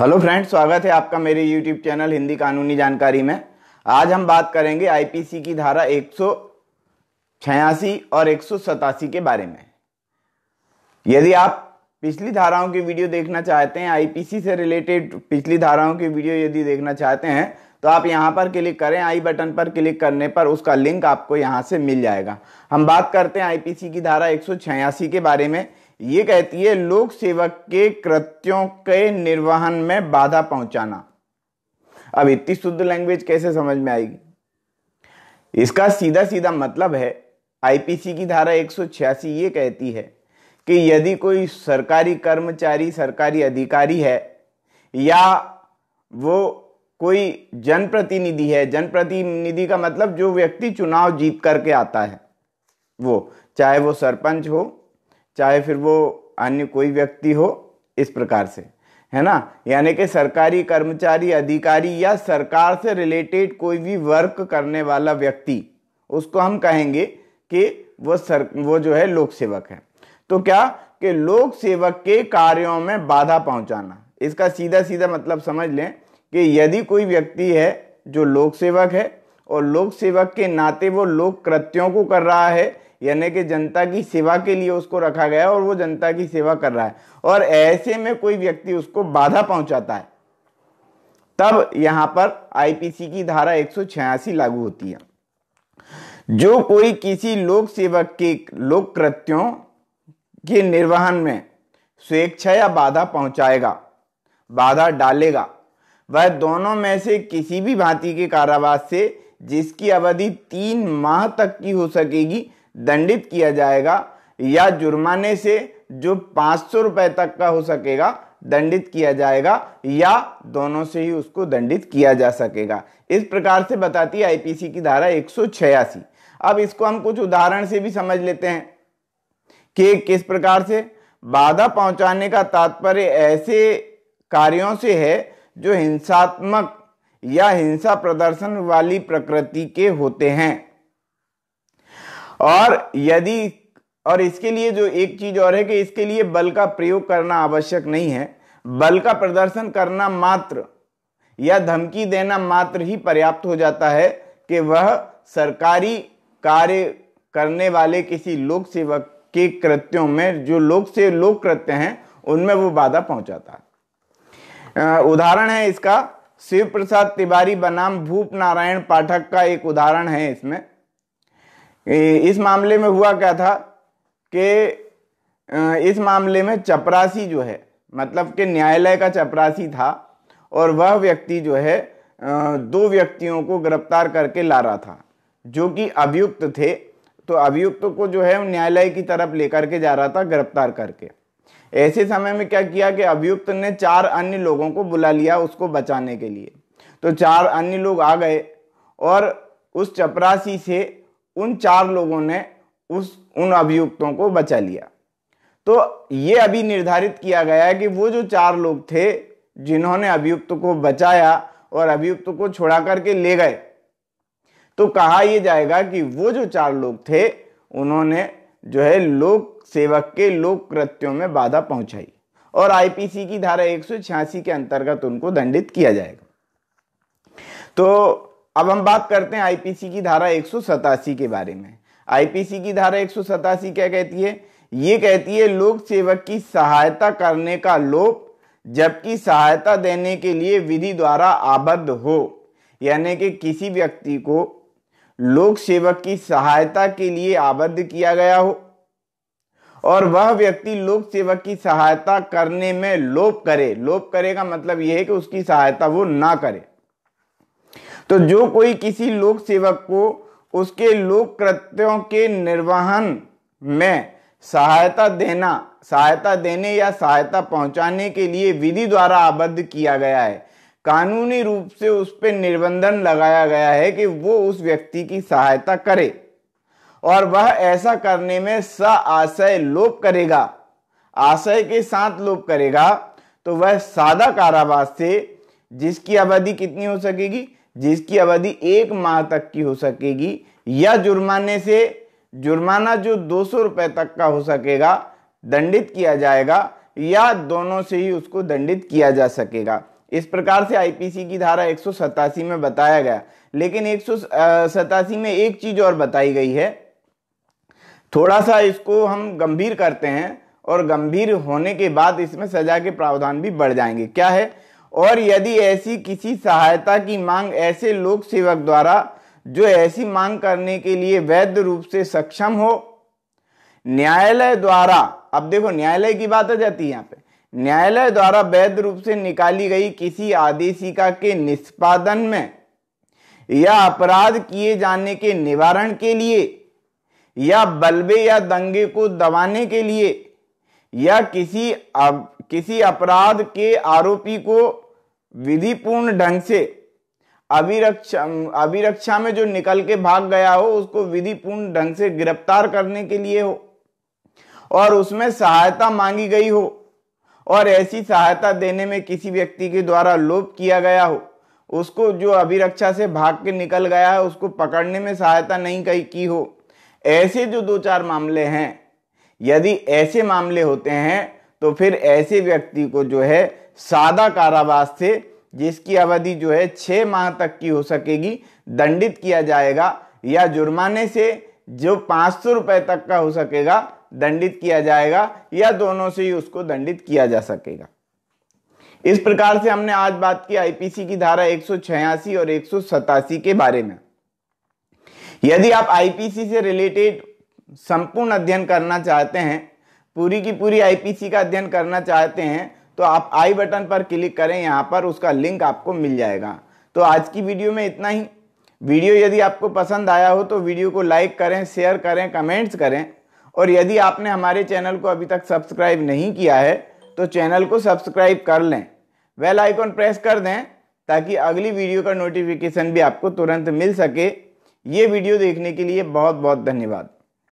hello friends स्वागत है आपका मेरे यूट्यूब चैनल हिंदी कानूनी जानकारी में आज हम बात करेंगे आईपीसी की धारा एक और एक के बारे में यदि आप पिछली धाराओं की वीडियो देखना चाहते हैं आईपीसी से रिलेटेड पिछली धाराओं की वीडियो यदि देखना चाहते हैं तो आप यहां पर क्लिक करें आई बटन पर क्लिक करने पर उसका लिंक आपको यहां से मिल जाएगा हम बात करते हैं आईपीसी की धारा एक के बारे में ये कहती है लोक सेवक के कृत्यों के निर्वहन में बाधा पहुंचाना अब इतनी शुद्ध लैंग्वेज कैसे समझ में आएगी इसका सीधा सीधा मतलब है आईपीसी की धारा एक ये कहती है कि यदि कोई सरकारी कर्मचारी सरकारी अधिकारी है या वो कोई जनप्रतिनिधि है जनप्रतिनिधि का मतलब जो व्यक्ति चुनाव जीत करके आता है वो चाहे वो सरपंच हो चाहे फिर वो अन्य कोई व्यक्ति हो इस प्रकार से है ना यानी कि सरकारी कर्मचारी अधिकारी या सरकार से रिलेटेड कोई भी वर्क करने वाला व्यक्ति उसको हम कहेंगे कि वो सर वो जो है लोक सेवक है तो क्या कि लोक सेवक के कार्यों में बाधा पहुंचाना इसका सीधा सीधा मतलब समझ लें कि यदि कोई व्यक्ति है जो लोक सेवक है और लोक सेवक के नाते वो लोक कृत्यों को कर रहा है यानी कि जनता की सेवा के लिए उसको रखा गया और वो जनता की सेवा कर रहा है और ऐसे में कोई व्यक्ति उसको बाधा पहुंचाता है तब यहां पर आईपीसी की धारा एक लागू होती है जो कोई किसी लोक सेवक के लोक कृत्यों के निर्वहन में स्वेच्छा या बाधा पहुंचाएगा बाधा डालेगा वह दोनों में से किसी भी भांति के कारावास से जिसकी अवधि तीन माह तक की हो सकेगी दंडित किया जाएगा या जुर्माने से जो पाँच सौ रुपये तक का हो सकेगा दंडित किया जाएगा या दोनों से ही उसको दंडित किया जा सकेगा इस प्रकार से बताती है आईपीसी की धारा एक अब इसको हम कुछ उदाहरण से भी समझ लेते हैं कि किस प्रकार से बाधा पहुंचाने का तात्पर्य ऐसे कार्यों से है जो हिंसात्मक या हिंसा प्रदर्शन वाली प्रकृति के होते हैं और यदि और इसके लिए जो एक चीज और है कि इसके लिए बल का प्रयोग करना आवश्यक नहीं है बल का प्रदर्शन करना मात्र या धमकी देना मात्र ही पर्याप्त हो जाता है कि वह सरकारी कार्य करने वाले किसी लोक सेवक के कृत्यों में जो लोक से लोक कृत्य हैं उनमें वो बाधा पहुंचाता है उदाहरण है इसका शिव प्रसाद तिवारी बनाम भूप नारायण पाठक का एक उदाहरण है इसमें इस मामले में हुआ क्या था कि इस मामले में चपरासी जो है मतलब कि न्यायालय का चपरासी था और वह व्यक्ति जो है दो व्यक्तियों को गिरफ्तार करके ला रहा था जो कि अभियुक्त थे तो अभियुक्त को जो है न्यायालय की तरफ लेकर के जा रहा था गिरफ्तार करके ऐसे समय में क्या किया कि अभियुक्त ने चार अन्य लोगों को बुला लिया उसको बचाने के लिए तो चार अन्य लोग आ गए और उस चपरासी से उन चार लोगों ने उस उन अभियुक्तों को बचा लिया तो ये अभी निर्धारित किया गया है कि वो जो चार लोग थे जिन्होंने अभियुक्त को बचाया और अभियुक्त को छोड़ा करके ले गए तो कहा यह जाएगा कि वो जो चार लोग थे उन्होंने जो है लोक सेवक के लोक कृत्यों में बाधा पहुंचाई और आईपीसी की धारा एक के अंतर्गत उनको दंडित किया जाएगा तो अब हम बात करते हैं आईपीसी की धारा एक के बारे में आईपीसी की धारा एक क्या कहती है ये कहती है लोक सेवक की सहायता करने का लोप जबकि सहायता देने के लिए विधि द्वारा आबद्ध हो यानी कि किसी व्यक्ति को लोक सेवक की सहायता के लिए आबद्ध किया गया हो और वह व्यक्ति लोक सेवक की सहायता करने में लोप करे लोप करे का मतलब यह है कि उसकी सहायता वो ना करे तो जो कोई किसी लोक सेवक को उसके लोक कृत्यों के निर्वहन में सहायता देना सहायता देने या सहायता पहुंचाने के लिए विधि द्वारा आबद्ध किया गया है कानूनी रूप से उस पर निर्बंधन लगाया गया है कि वो उस व्यक्ति की सहायता करे और वह ऐसा करने में स आशय लोप करेगा आशय के साथ लोप करेगा तो वह सादा कारावास से जिसकी आबादी कितनी हो सकेगी जिसकी अवधि एक माह तक की हो सकेगी या जुर्माने से जुर्माना जो दो सौ रुपये तक का हो सकेगा दंडित किया जाएगा या दोनों से ही उसको दंडित किया जा सकेगा इस प्रकार से आईपीसी की धारा एक में बताया गया लेकिन एक में एक चीज और बताई गई है थोड़ा सा इसको हम गंभीर करते हैं और गंभीर होने के बाद इसमें सजा के प्रावधान भी बढ़ जाएंगे क्या है और यदि ऐसी किसी सहायता की मांग ऐसे लोक सेवक द्वारा जो ऐसी मांग करने के लिए वैध रूप से सक्षम हो न्यायालय द्वारा अब देखो न्यायालय की बात आ जाती है यहाँ पे न्यायालय द्वारा वैध रूप से निकाली गई किसी आदेशिका के निष्पादन में या अपराध किए जाने के निवारण के लिए या बलबे या दंगे को दबाने के लिए या किसी अब किसी अपराध के आरोपी को विधिपूर्ण ढंग से अभिरक्षा अभिरक्षा में जो निकल के भाग गया हो उसको विधिपूर्ण ढंग से गिरफ्तार करने के लिए हो और उसमें सहायता मांगी गई हो और ऐसी सहायता देने में किसी व्यक्ति के द्वारा लोप किया गया हो उसको जो अभिरक्षा से भाग के निकल गया है उसको पकड़ने में सहायता नहीं कही की हो ऐसे जो दो चार मामले हैं यदि ऐसे मामले होते हैं तो फिर ऐसे व्यक्ति को जो है सादा कारावास से जिसकी अवधि जो है छः माह तक की हो सकेगी दंडित किया जाएगा या जुर्माने से जो पाँच सौ रुपये तक का हो सकेगा दंडित किया जाएगा या दोनों से ही उसको दंडित किया जा सकेगा इस प्रकार से हमने आज बात की आईपीसी की धारा एक और एक के बारे में यदि आप आईपीसी से रिलेटेड संपूर्ण अध्ययन करना चाहते हैं पूरी की पूरी आईपीसी का अध्ययन करना चाहते हैं तो आप आई बटन पर क्लिक करें यहाँ पर उसका लिंक आपको मिल जाएगा तो आज की वीडियो में इतना ही वीडियो यदि आपको पसंद आया हो तो वीडियो को लाइक करें शेयर करें कमेंट्स करें और यदि आपने हमारे चैनल को अभी तक सब्सक्राइब नहीं किया है तो चैनल को सब्सक्राइब कर लें वेल आइकॉन प्रेस कर दें ताकि अगली वीडियो का नोटिफिकेशन भी आपको तुरंत मिल सके ये वीडियो देखने के लिए बहुत बहुत धन्यवाद